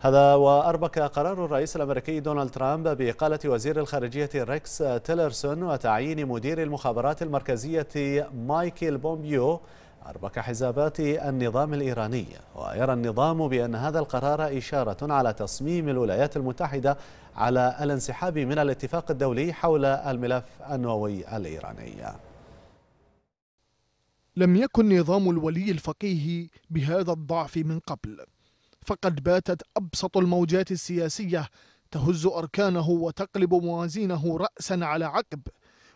هذا وأربك قرار الرئيس الأمريكي دونالد ترامب بإقالة وزير الخارجية ريكس تيلرسون وتعيين مدير المخابرات المركزية مايكل بومبيو أربك حزابات النظام الإيراني ويرى النظام بأن هذا القرار إشارة على تصميم الولايات المتحدة على الانسحاب من الاتفاق الدولي حول الملف النووي الإيراني لم يكن نظام الولي الفقيه بهذا الضعف من قبل فقد باتت أبسط الموجات السياسية تهز أركانه وتقلب موازينه رأسا على عقب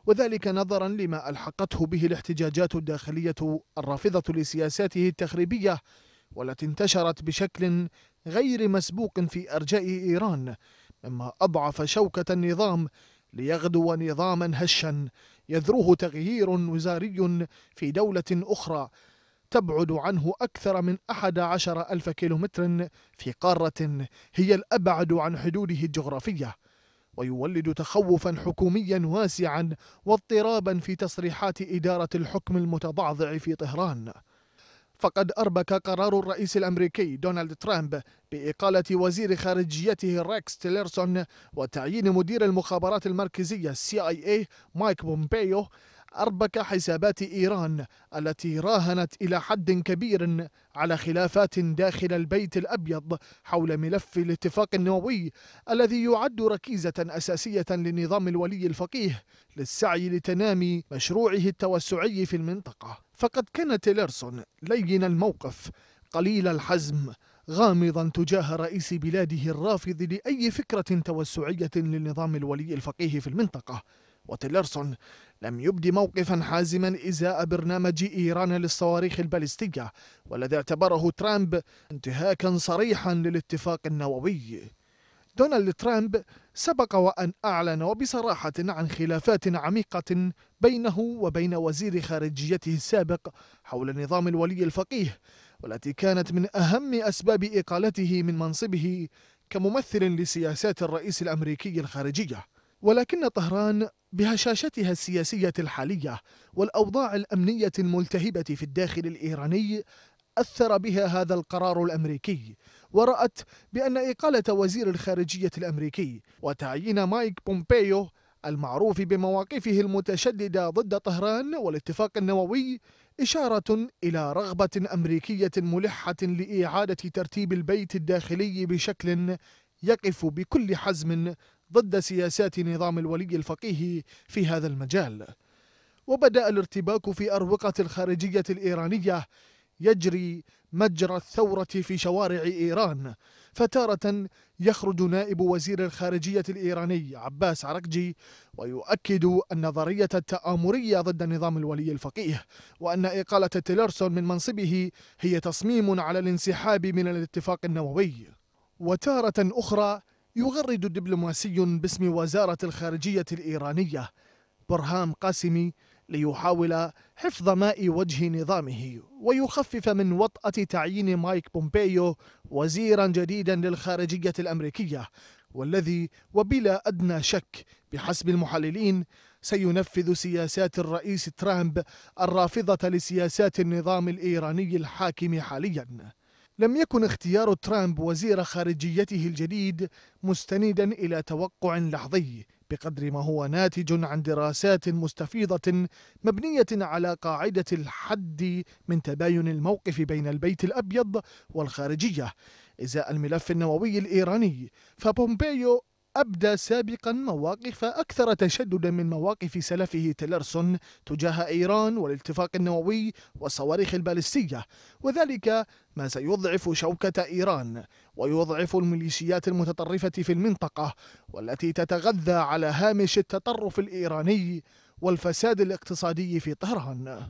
وذلك نظرا لما ألحقته به الاحتجاجات الداخلية الرافضة لسياساته التخريبية والتي انتشرت بشكل غير مسبوق في أرجاء إيران مما أضعف شوكة النظام ليغدو نظاما هشا يذروه تغيير وزاري في دولة أخرى تبعد عنه أكثر من أحد عشر ألف كيلومتر في قارة هي الأبعد عن حدوده الجغرافية ويولد تخوفا حكوميا واسعا واضطرابا في تصريحات إدارة الحكم المتضعضع في طهران فقد أربك قرار الرئيس الأمريكي دونالد ترامب بإقالة وزير خارجيته ريكس تيلرسون وتعيين مدير المخابرات المركزية CIA إيه مايك بومبيو أربك حسابات إيران التي راهنت إلى حد كبير على خلافات داخل البيت الأبيض حول ملف الاتفاق النووي الذي يعد ركيزة أساسية لنظام الولي الفقيه للسعي لتنامي مشروعه التوسعي في المنطقة فقد كان تيلرسون لين الموقف قليل الحزم غامضا تجاه رئيس بلاده الرافض لأي فكرة توسعية للنظام الولي الفقيه في المنطقة وتيلرسون لم يبد موقفا حازما إزاء برنامج إيران للصواريخ البالستية والذي اعتبره ترامب انتهاكا صريحا للاتفاق النووي دونالد ترامب سبق وأن أعلن وبصراحة عن خلافات عميقة بينه وبين وزير خارجيته السابق حول نظام الولي الفقيه والتي كانت من أهم أسباب إقالته من منصبه كممثل لسياسات الرئيس الأمريكي الخارجية ولكن طهران بهشاشتها السياسية الحالية والأوضاع الأمنية الملتهبة في الداخل الإيراني أثر بها هذا القرار الأمريكي ورأت بأن إقالة وزير الخارجية الأمريكي وتعيين مايك بومبيو المعروف بمواقفه المتشددة ضد طهران والاتفاق النووي إشارة إلى رغبة أمريكية ملحة لإعادة ترتيب البيت الداخلي بشكل يقف بكل حزم ضد سياسات نظام الولي الفقيه في هذا المجال وبدأ الارتباك في أروقة الخارجية الإيرانية يجري مجرى الثورة في شوارع إيران فتارة يخرج نائب وزير الخارجية الإيراني عباس عرقجي ويؤكد النظرية التآمرية ضد نظام الولي الفقيه وأن إقالة تيلرسون من منصبه هي تصميم على الانسحاب من الاتفاق النووي وتارة أخرى يغرد دبلوماسي باسم وزارة الخارجية الإيرانية برهام قاسمي ليحاول حفظ ماء وجه نظامه ويخفف من وطأة تعيين مايك بومبيو وزيرا جديدا للخارجية الأمريكية والذي وبلا أدنى شك بحسب المحللين سينفذ سياسات الرئيس ترامب الرافضة لسياسات النظام الإيراني الحاكم حالياً لم يكن اختيار ترامب وزير خارجيته الجديد مستندا إلى توقع لحظي بقدر ما هو ناتج عن دراسات مستفيضة مبنية على قاعدة الحد من تباين الموقف بين البيت الأبيض والخارجية إزاء الملف النووي الإيراني فبومبيو أبدى سابقا مواقف أكثر تشددا من مواقف سلفه تيلرسون تجاه إيران والاتفاق النووي والصواريخ البالستية وذلك ما سيضعف شوكة إيران ويضعف الميليشيات المتطرفة في المنطقة والتي تتغذى على هامش التطرف الإيراني والفساد الاقتصادي في طهران